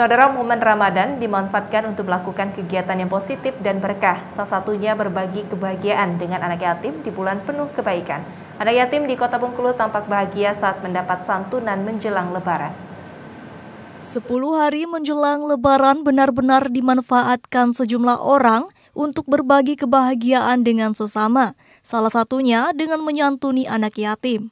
Saudara momen Ramadan dimanfaatkan untuk melakukan kegiatan yang positif dan berkah, salah satunya berbagi kebahagiaan dengan anak yatim di bulan penuh kebaikan. Anak yatim di Kota Bengkulu tampak bahagia saat mendapat santunan menjelang lebaran. Sepuluh hari menjelang lebaran benar-benar dimanfaatkan sejumlah orang untuk berbagi kebahagiaan dengan sesama, salah satunya dengan menyantuni anak yatim.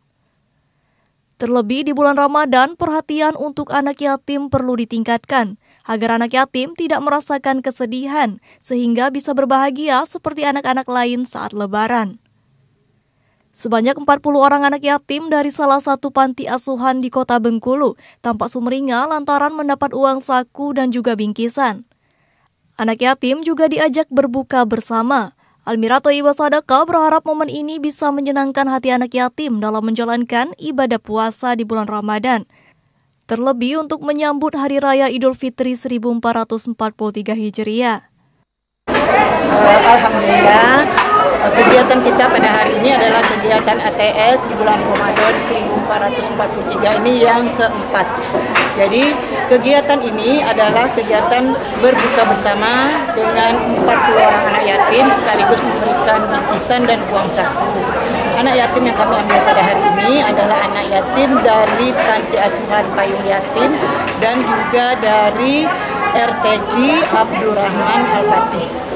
Terlebih di bulan Ramadan, perhatian untuk anak yatim perlu ditingkatkan agar anak yatim tidak merasakan kesedihan sehingga bisa berbahagia seperti anak-anak lain saat lebaran. Sebanyak 40 orang anak yatim dari salah satu panti asuhan di kota Bengkulu tampak sumringah lantaran mendapat uang saku dan juga bingkisan. Anak yatim juga diajak berbuka bersama. Almirato Iba Sadaka berharap momen ini bisa menyenangkan hati anak yatim dalam menjalankan ibadah puasa di bulan Ramadan. Terlebih untuk menyambut Hari Raya Idul Fitri 1443 Hijriah. Alhamdulillah, kegiatan kita pada hari ini adalah kegiatan ATS di bulan Ramadan 1443 ini yang keempat. Jadi kegiatan ini adalah kegiatan berbuka bersama dengan 40 orang anak yatim sekaligus memberikan bingkisan dan uang saku. Anak yatim yang kami ambil pada hari ini adalah anak yatim dari Panti Asuhan Payung Yatim dan juga dari RTG Abdurrahman Al-Fatih.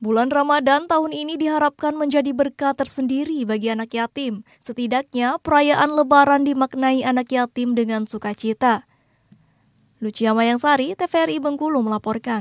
Bulan Ramadan tahun ini diharapkan menjadi berkah tersendiri bagi anak yatim. Setidaknya, perayaan lebaran dimaknai anak yatim dengan sukacita. Lucia Mayangsari, TVRI Bengkulu melaporkan.